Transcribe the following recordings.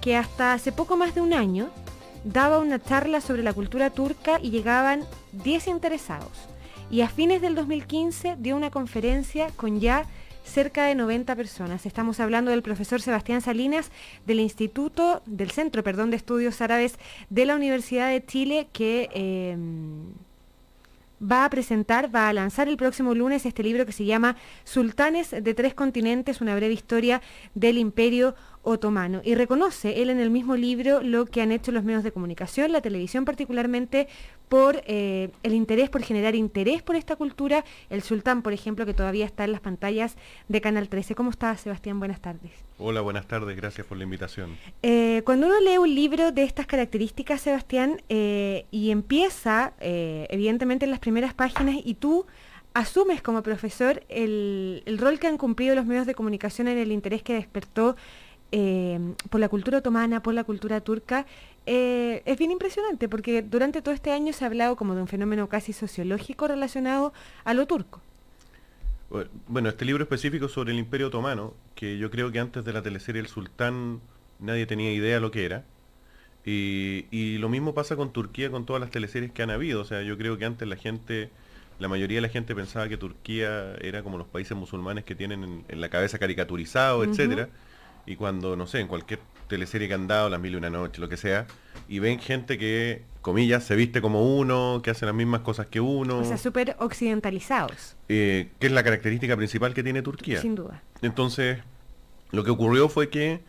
que hasta hace poco más de un año daba una charla sobre la cultura turca y llegaban 10 interesados. Y a fines del 2015 dio una conferencia con ya cerca de 90 personas. Estamos hablando del profesor Sebastián Salinas del Instituto, del Centro, perdón, de Estudios Árabes de la Universidad de Chile que... Em, va a presentar, va a lanzar el próximo lunes este libro que se llama Sultanes de tres continentes, una breve historia del imperio otomano. Y reconoce él en el mismo libro lo que han hecho los medios de comunicación, la televisión particularmente, por eh, el interés, por generar interés por esta cultura. El sultán, por ejemplo, que todavía está en las pantallas de Canal 13. ¿Cómo estás, Sebastián? Buenas tardes. Hola, buenas tardes. Gracias por la invitación. Eh, cuando uno lee un libro de estas características, Sebastián, eh, y empieza, evidentemente, en las primeras páginas, y tú asumes como profesor el, el rol que han cumplido los medios de comunicación en el interés que despertó Em, por la cultura otomana, por la cultura turca, eh, es bien impresionante porque durante todo este año se ha hablado como de un fenómeno casi sociológico relacionado a lo turco. Bueno, este libro específico sobre el Imperio Otomano, que yo creo que antes de la teleserie El Sultán nadie tenía idea lo que era, y, lo mismo pasa con Turquía, con todas las teleseries que han habido, o sea, yo creo que antes la gente la mayoría de la gente pensaba que Turquía era como los países musulmanes que tienen en, la cabeza caricaturizado, etcétera y cuando, no sé, en cualquier teleserie que han dado, las mil y una noche, lo que sea, y ven gente que, comillas, se viste como uno, que hace las mismas cosas que uno. O sea, súper occidentalizados. Eh, que es la característica principal que tiene Turquía. Sin duda. Entonces, lo que ocurrió fue que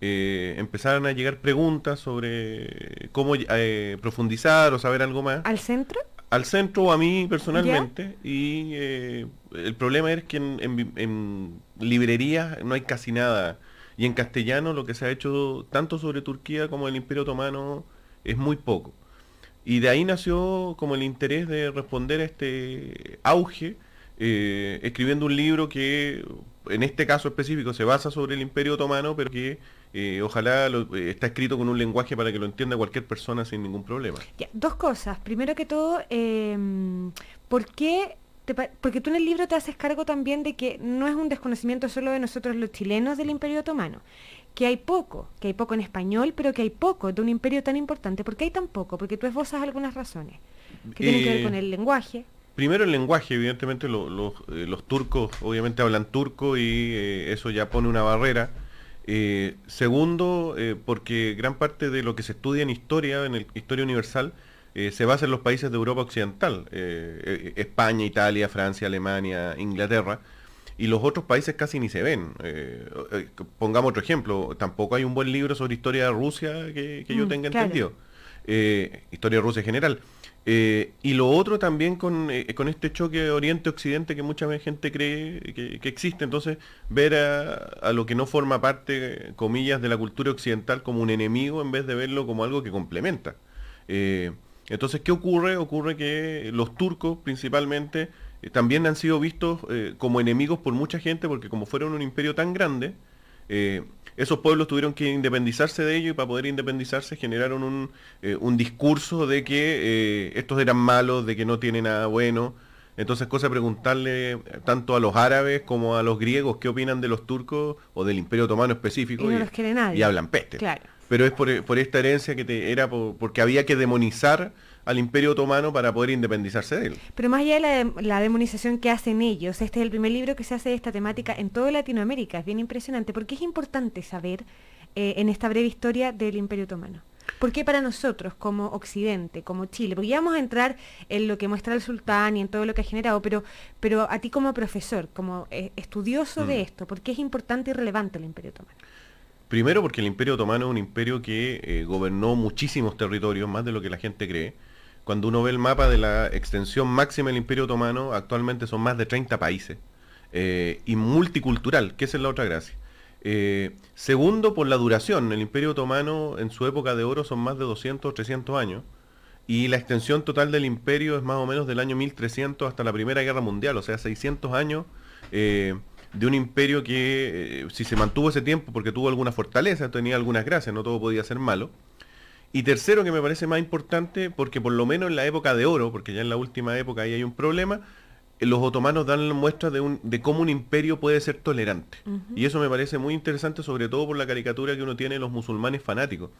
eh, empezaron a llegar preguntas sobre cómo eh, profundizar o saber algo más. ¿Al centro? Al centro, a mí personalmente, y el problema es que en librerías no hay casi nada y en castellano lo que se ha hecho tanto sobre Turquía como el Imperio Otomano es muy poco. Y de ahí nació como el interés de responder a este auge, eh, escribiendo un libro que en este caso específico se basa sobre el Imperio Otomano, pero que eh, ojalá eh, está escrito con un lenguaje para que lo entienda cualquier persona sin ningún problema. dos cosas. Primero que todo, em, ¿por qué porque tú en el libro te haces cargo también de que no es un desconocimiento solo de nosotros los chilenos del Imperio Otomano, que hay poco, que hay poco en español, pero que hay poco de un imperio tan importante. ¿Por qué hay tan poco? Porque tú esbozas algunas razones que tienen que ver con eh, el lenguaje. Primero el lenguaje, evidentemente eh, los turcos obviamente hablan turco y eh, eso ya pone una barrera. segundo, porque gran parte de lo que se estudia en historia, en el, historia universal, eh, se basa en los países de Europa Occidental, eh, eh, España, Italia, Francia, Alemania, Inglaterra, y los otros países casi ni se ven. pongamos otro ejemplo, tampoco hay un buen libro sobre historia de Rusia que, yo mm, tenga entendido, historia de Rusia en general. y lo otro también con, con este choque Oriente-Occidente que mucha gente cree que, existe, entonces ver a, lo que no forma parte, comillas, de la cultura occidental como un enemigo en vez de verlo como algo que complementa. Entonces, ¿qué ocurre? Ocurre que los turcos principalmente eh, también han sido vistos eh, como enemigos por mucha gente, porque como fueron un imperio tan grande, eh, esos pueblos tuvieron que independizarse de ellos y para poder independizarse generaron un, discurso de que estos eran malos, de que no tiene nada bueno. Entonces, cosa preguntarle tanto a los árabes como a los griegos qué opinan de los turcos o del imperio otomano específico. Y, hablan peste pero es por, esta herencia que te, era porque había que demonizar al Imperio Otomano para poder independizarse de él. Pero más allá de la, demonización que hacen ellos, este es el primer libro que se hace de esta temática en toda Latinoamérica. Es bien impresionante, porque es importante saber eh, en esta breve historia del Imperio Otomano. ¿Por qué para nosotros como Occidente, como Chile? Porque ya vamos a entrar en lo que muestra el sultán y en todo lo que ha generado, pero, pero a ti como profesor, como eh, estudioso de mm. esto, ¿por qué es importante y relevante el Imperio Otomano? Primero porque el Imperio Otomano es un imperio que eh, gobernó muchísimos territorios, más de lo que la gente cree. Cuando uno ve el mapa de la extensión máxima del Imperio Otomano, actualmente son más de 30 países. Eh, y multicultural, que esa es la otra gracia. Eh, segundo, por la duración. El Imperio Otomano en su época de oro son más de 200 o 300 años. Y la extensión total del imperio es más o menos del año 1300 hasta la Primera Guerra Mundial, o sea, 600 años de un imperio que eh, si se mantuvo ese tiempo porque tuvo alguna fortaleza, tenía algunas gracias, no todo podía ser malo. Y tercero, que me parece más importante, porque por lo menos en la época de oro, porque ya en la última época ahí hay un problema, eh, los otomanos dan muestras de, de cómo un imperio puede ser tolerante. Y eso me parece muy interesante, sobre todo por la caricatura que uno tiene de los musulmanes fanáticos.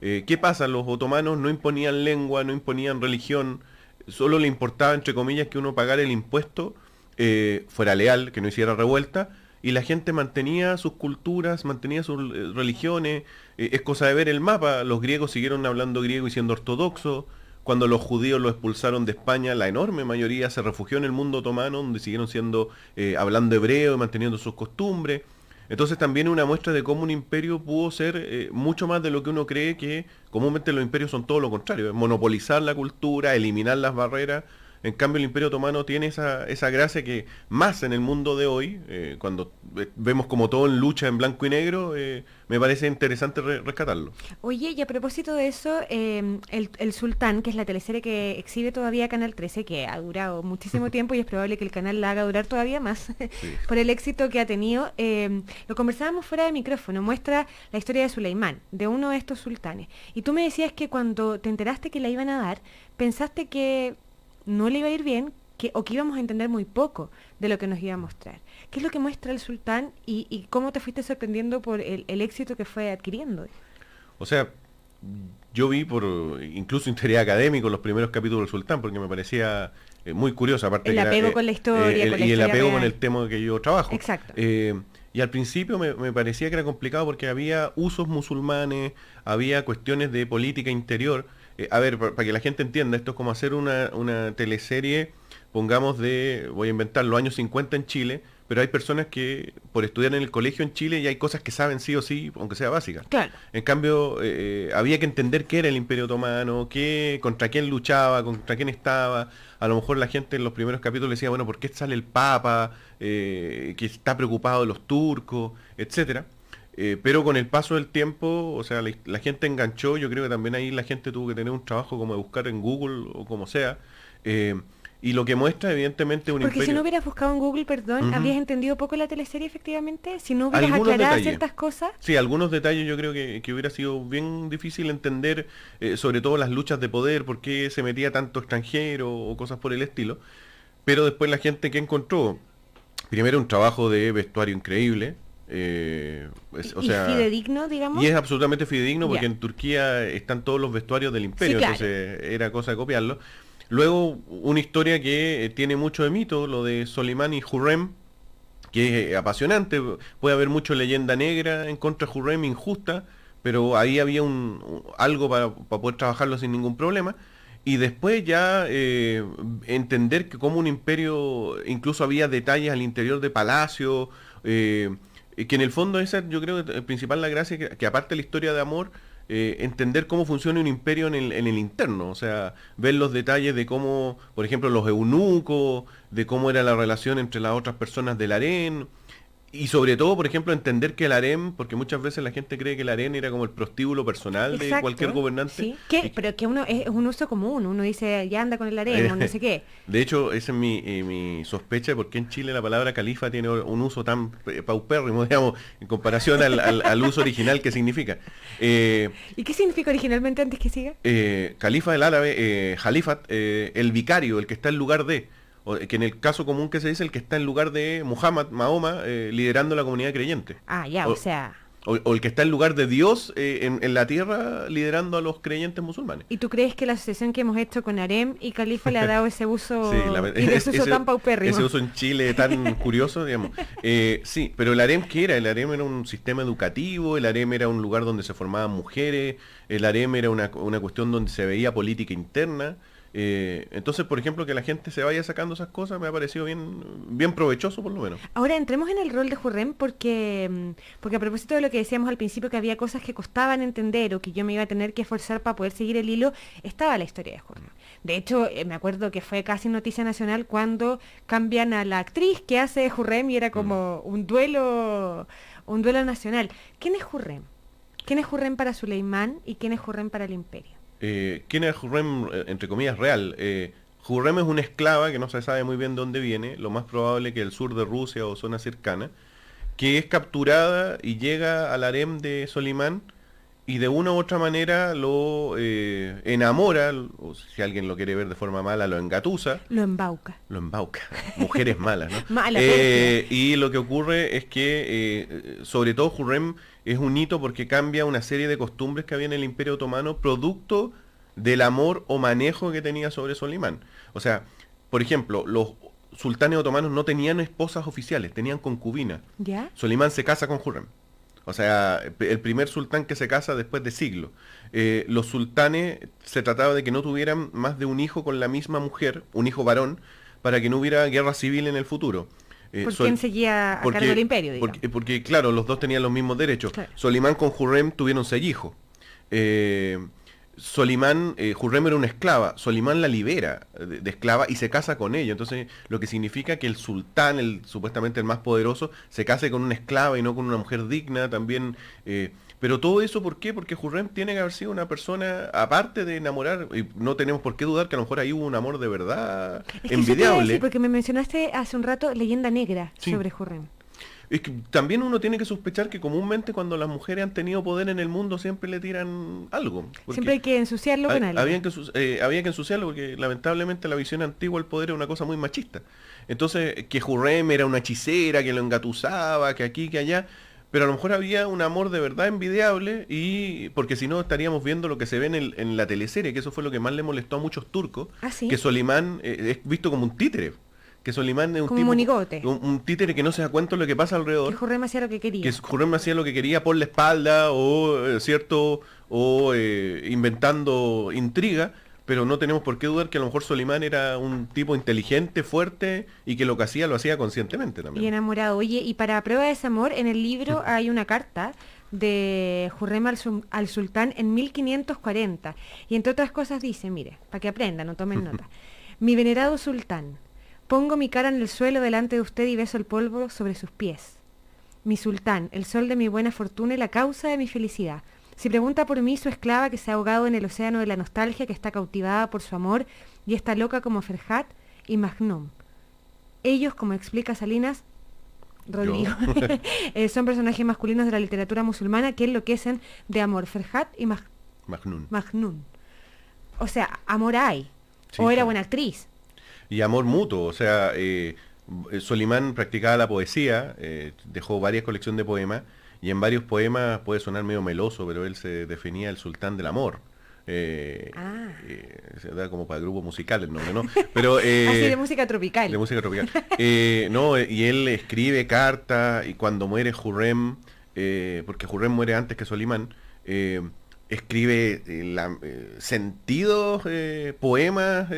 Eh, ¿Qué pasa? Los otomanos no imponían lengua, no imponían religión, solo le importaba, entre comillas, que uno pagara el impuesto eh, fuera leal, que no hiciera revuelta, y la gente mantenía sus culturas, mantenía sus eh, religiones. Eh, es cosa de ver el mapa, los griegos siguieron hablando griego y siendo ortodoxos. Cuando los judíos lo expulsaron de España, la enorme mayoría se refugió en el mundo otomano, donde siguieron siendo, hablando hebreo y manteniendo sus costumbres. Entonces también una muestra de cómo un imperio pudo ser mucho más de lo que uno cree que comúnmente los imperios son todo lo contrario, monopolizar la cultura, eliminar las barreras en cambio, el Imperio Otomano tiene esa, esa gracia que más en el mundo de hoy, eh, cuando vemos como todo en lucha en blanco y negro, eh, me parece interesante rescatarlo. Oye, y a propósito de eso, em, el, Sultán, que es la teleserie que exhibe todavía Canal 13, que ha durado muchísimo tiempo y es probable que el canal la haga durar todavía más por el éxito que ha tenido, em, lo conversábamos fuera de micrófono, muestra la historia de Suleimán, de uno de estos sultanes. Y tú me decías que cuando te enteraste que la iban a dar, pensaste que no le iba a ir bien que, o que íbamos a entender muy poco de lo que nos iba a mostrar. ¿Qué es lo que muestra el sultán y, cómo te fuiste sorprendiendo por el, éxito que fue adquiriendo? O sea, yo vi por incluso interés académico los primeros capítulos del sultán porque me parecía eh, muy curioso. Aparte el apego eh, con la historia. Eh, con y el apego con el tema que yo trabajo. Exacto. Y al principio me, parecía que era complicado porque había usos musulmanes, había cuestiones de política interior eh, a ver, para, que la gente entienda, esto es como hacer una, una teleserie, pongamos de, voy a inventar los años 50 en Chile, pero hay personas que por estudiar en el colegio en Chile ya hay cosas que saben sí o sí, aunque sea básica. En cambio, eh, eh, había que entender qué era el Imperio Otomano, qué, contra quién luchaba, contra quién estaba. A lo mejor la gente en los primeros capítulos decía, bueno, ¿por qué sale el Papa? que está preocupado de los turcos, etcétera. Eh, pero con el paso del tiempo, o sea, la, gente enganchó, yo creo que también ahí la gente tuvo que tener un trabajo como de buscar en Google o como sea. Eh, y lo que muestra evidentemente un Porque si no hubieras buscado en Google, perdón, habrías entendido poco la teleserie efectivamente, si no hubieras aclarado ciertas cosas. Sí, algunos detalles yo creo que, hubiera sido bien difícil entender, eh, sobre todo las luchas de poder, por qué se metía tanto extranjero o cosas por el estilo. Pero después la gente que encontró, primero un trabajo de vestuario increíble, eh, ¿Y Y es absolutamente fidedigno porque en Turquía están todos los vestuarios del imperio, entonces era cosa de copiarlo. Luego, una historia que eh, tiene mucho de mito, lo de Solimán y Hurrem, que es eh, apasionante. Puede haber mucho leyenda negra en contra de Hurrem, injusta, pero ahí había un, algo para, poder trabajarlo sin ningún problema y después ya entender que como un imperio incluso había detalles al interior de palacio, eh, que en el fondo esa yo creo que eh, principal la gracia, que, que aparte de la historia de amor, eh, entender cómo funciona un imperio en el, en el, interno, o sea, ver los detalles de cómo, por ejemplo, los eunucos, de cómo era la relación entre las otras personas del harén, y sobre todo, por ejemplo, entender que el harem, porque muchas veces la gente cree que el harem era como el prostíbulo personal de cualquier gobernante. Sí, pero que uno es un uso común, uno dice, ya anda con el harem, eh, o no sé qué. De hecho, esa es eh, mi, sospecha de por qué en Chile la palabra califa tiene un uso tan eh, paupérrimo, digamos, en comparación al, uso original que significa. ¿Y qué significa originalmente antes que siga? califa del árabe, eh. el vicario, el que está en lugar de que en el caso común que se dice, el que está en lugar de Muhammad, Mahoma, eh, liderando la comunidad creyente. Ah, ya, o, sea... O, el que está en lugar de Dios eh, en, la tierra liderando a los creyentes musulmanes. ¿Y tú crees que la asociación que hemos hecho con Harem y Califa le ha dado ese uso, sí, la, tan paupérrimo? Ese uso en Chile tan curioso, digamos. Eh, sí, pero el Harem, ¿qué era? El Harem era un sistema educativo, el Harem era un lugar donde se formaban mujeres, el Harem era una, una cuestión donde se veía política interna. Eh, entonces, por ejemplo, que la gente se vaya sacando esas cosas me ha parecido bien, bien provechoso, por lo menos. Ahora entremos en el rol de Jurrem porque, mm, porque a propósito de lo que decíamos al principio, que había cosas que costaban entender o que yo me iba a tener que esforzar para poder seguir el hilo, estaba la historia de Jurrem. De hecho, eh, me acuerdo que fue casi noticia nacional cuando cambian a la actriz que hace Jurrem y era mm. como un duelo, un duelo nacional. ¿Quién es Jurrem? ¿Quién es Jurrem para Suleimán y quién es Jurrem para el imperio? Eh, ¿Quién es Jurem? Eh, entre comillas, real? Eh, es una esclava que no se sabe muy bien de dónde viene, lo más probable que el sur de Rusia o zona cercana, que es capturada y llega al harem de Solimán y de una u otra manera lo eh, enamora, o si alguien lo quiere ver de forma mala, lo engatusa. Lo embauca. Lo embauca. Mujeres malas, ¿no? Malas. Eh, y lo que ocurre es que, eh, sobre todo, Hurrem es un hito porque cambia una serie de costumbres que había en el Imperio Otomano, producto del amor o manejo que tenía sobre Solimán. O sea, por ejemplo, los sultanes otomanos no tenían esposas oficiales, tenían concubinas. ¿Ya? Solimán se casa con Hurrem. O sea, el primer sultán que se casa después de siglos. Eh, los sultanes se trataba de que no tuvieran más de un hijo con la misma mujer, un hijo varón, para que no hubiera guerra civil en el futuro. Eh, ¿Por quién seguía a porque, cargo del imperio? Porque, porque, claro, los dos tenían los mismos derechos. Solimán con Hurrem tuvieron seis hijos. Eh, Solimán, eh, Jurrem era una esclava, Solimán la libera de, esclava y se casa con ella. Entonces, lo que significa que el sultán, el supuestamente el más poderoso, se case con una esclava y no con una mujer digna también. Eh, pero todo eso, ¿por qué? Porque Jurrem tiene que haber sido una persona, aparte de enamorar, y no tenemos por qué dudar que a lo mejor ahí hubo un amor de verdad envidiable. Sí, porque me mencionaste hace un rato leyenda negra sobre Jurrem también uno tiene que sospechar que comúnmente cuando las mujeres han tenido poder en el mundo siempre le tiran algo. Siempre hay que ensuciarlo con algo. Había que, eh, que ensuciarlo porque lamentablemente la visión antigua del poder era una cosa muy machista. Entonces, que Jurrem era una hechicera, que lo engatusaba, que aquí, que allá pero a lo mejor había un amor de verdad envidiable y porque si no estaríamos viendo lo que se ve en, la teleserie, que eso fue lo que más le molestó a muchos turcos, ah, que Solimán eh, es visto como un títere que Solimán es un tipo, Un, títere que no se da cuenta de lo que pasa alrededor. Que Jurrem hacía lo que quería. Que Jurem hacía lo que quería por la espalda o, eh, ¿cierto? O eh, inventando intriga. Pero no tenemos por qué dudar que a lo mejor Solimán era un tipo inteligente, fuerte y que lo que hacía lo hacía conscientemente también. Y enamorado. Oye, y para prueba de ese amor, en el libro hay una carta de Jurém al, al, sultán en 1540. Y entre otras cosas dice, mire, para que aprendan, no tomen nota. Mi venerado sultán, Pongo mi cara en el suelo delante de usted y beso el polvo sobre sus pies. Mi sultán, el sol de mi buena fortuna y la causa de mi felicidad. Si pregunta por mí su esclava que se ha ahogado en el océano de la nostalgia, que está cautivada por su amor y está loca como Ferhat y Magnum. Ellos, como explica Salinas, Rodrigo, eh, son personajes masculinos de la literatura musulmana que enloquecen de amor. Ferhat y Magnum. O sea, amor hay. o era buena actriz y amor mutuo. O sea, eh, eh, Solimán practicaba la poesía, eh, dejó varias colecciones de poemas, y en varios poemas puede sonar medio meloso, pero él se definía el sultán del amor. Ah. como para el grupo musical ¿no? Pero, Así ah, de música tropical. De música tropical. no, y él escribe carta y cuando muere Jurem, porque Jurem muere antes que Solimán, escribe la, sentidos, poemas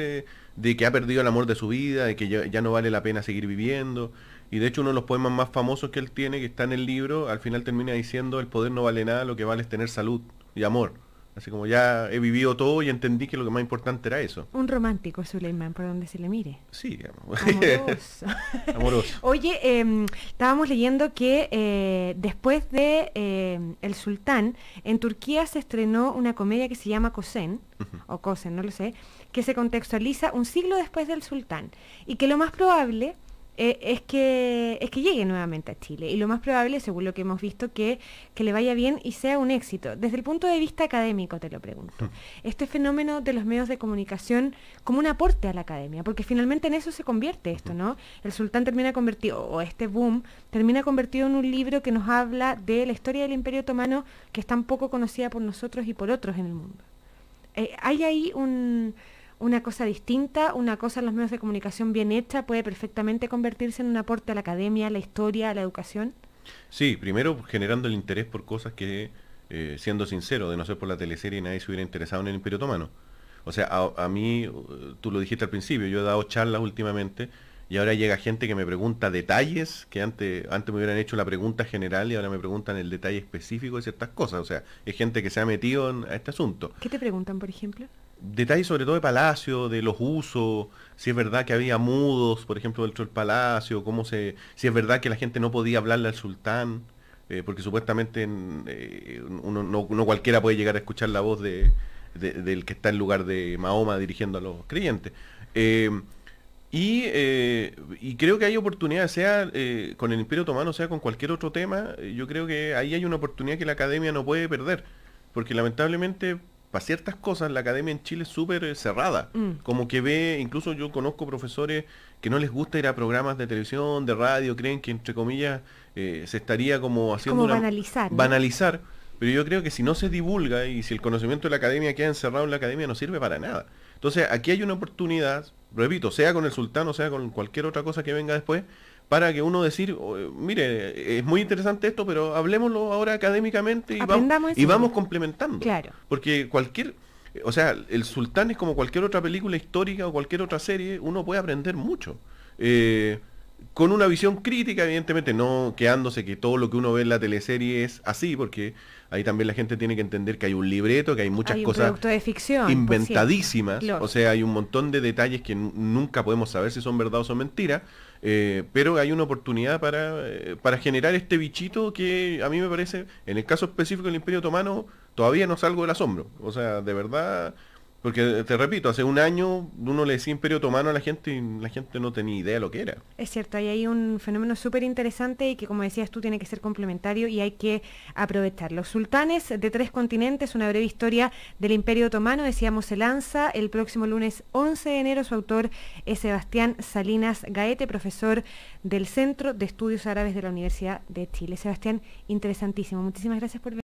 de que ha perdido el amor de su vida, de que ya, no vale la pena seguir viviendo. Y de hecho uno de los poemas más famosos que él tiene, que está en el libro, al final termina diciendo, el poder no vale nada, lo que vale es tener salud y amor. Así como ya he vivido todo y entendí que lo que más importante era eso. Un romántico, Suleiman, por donde se le mire. Sí, amoroso. Oye, em, estábamos leyendo que eh, después de em, El Sultán, en Turquía se estrenó una comedia que se llama Kosen, o Kosen, no lo sé, que se contextualiza un siglo después del Sultán. Y que lo más probable eh, es, que, es que llegue nuevamente a Chile. Y lo más probable, según lo que hemos visto, que, que le vaya bien y sea un éxito. Desde el punto de vista académico, te lo pregunto. Hmm. Este fenómeno de los medios de comunicación como un aporte a la academia, porque finalmente en eso se convierte esto, hmm. ¿no? El sultán termina convertido, o este boom, termina convertido en un libro que nos habla de la historia del imperio otomano que es tan poco conocida por nosotros y por otros en el mundo. Eh, hay ahí un una cosa distinta, una cosa en los medios de comunicación bien hecha puede perfectamente convertirse en un aporte a la academia, a la historia, a la educación? Sí, primero generando el interés por cosas que, eh, siendo sincero, de no ser por la teleserie nadie se hubiera interesado en el Imperio Otomano. O sea, a, mí, eh, tú lo dijiste al principio, yo he dado charlas últimamente y ahora llega gente que me pregunta detalles que antes, antes me hubieran hecho la pregunta general y ahora me preguntan el detalle específico de ciertas cosas. O sea, es gente que se ha metido en, este asunto. ¿Qué te preguntan, por ejemplo? detalles sobre todo de Palacio, de los usos, si es verdad que había mudos, por ejemplo, dentro del Palacio, cómo se, si es verdad que la gente no podía hablarle al sultán, eh, porque supuestamente eh, uno, no, cualquiera puede llegar a escuchar la voz de, del que está en lugar de Mahoma dirigiendo a los creyentes. Eh, y, y, creo que hay oportunidad, sea con el Imperio Otomano, sea con cualquier otro tema, yo creo que ahí hay una oportunidad que la academia no puede perder, porque lamentablemente para ciertas cosas la academia en Chile es súper eh, cerrada. Mm. Como que ve, incluso yo conozco profesores que no les gusta ir a programas de televisión, de radio, creen que entre comillas eh, se estaría como haciendo... Como banalizar. Banalizar. Pero yo creo que si no se divulga y si el conocimiento de la academia queda encerrado en la academia no sirve para nada. Entonces aquí hay una oportunidad, repito, sea con el sultán o sea con cualquier otra cosa que venga después, para que uno decir, oh, mire, es muy interesante esto, pero hablemoslo ahora académicamente y, vamos, complementando. Claro. Porque cualquier, o sea, el sultán es como cualquier otra película histórica o cualquier otra serie, uno puede aprender mucho. Eh, con una visión crítica, evidentemente, no quedándose que todo lo que uno ve en la teleserie es así, porque ahí también la gente tiene que entender que hay un libreto, que hay muchas cosas de ficción, inventadísimas, o sea, hay un montón de detalles que nunca podemos saber si son verdad o son mentiras eh, pero hay una oportunidad para, eh, para generar este bichito que a mí me parece, en el caso específico del Imperio Otomano, todavía no salgo del asombro. O sea, de verdad porque eh, te repito, hace un año uno le decía imperio otomano a la gente y la gente no tenía idea de lo que era. Es cierto, hay ahí un fenómeno súper interesante y que como decías tú tiene que ser complementario y hay que aprovechar. Los sultanes de tres continentes, una breve historia del imperio otomano, decíamos, se lanza el próximo lunes 11 de enero. Su autor es Sebastián Salinas Gaete, profesor del Centro de Estudios Árabes de la Universidad de Chile. Sebastián, interesantísimo. Muchísimas gracias por venir.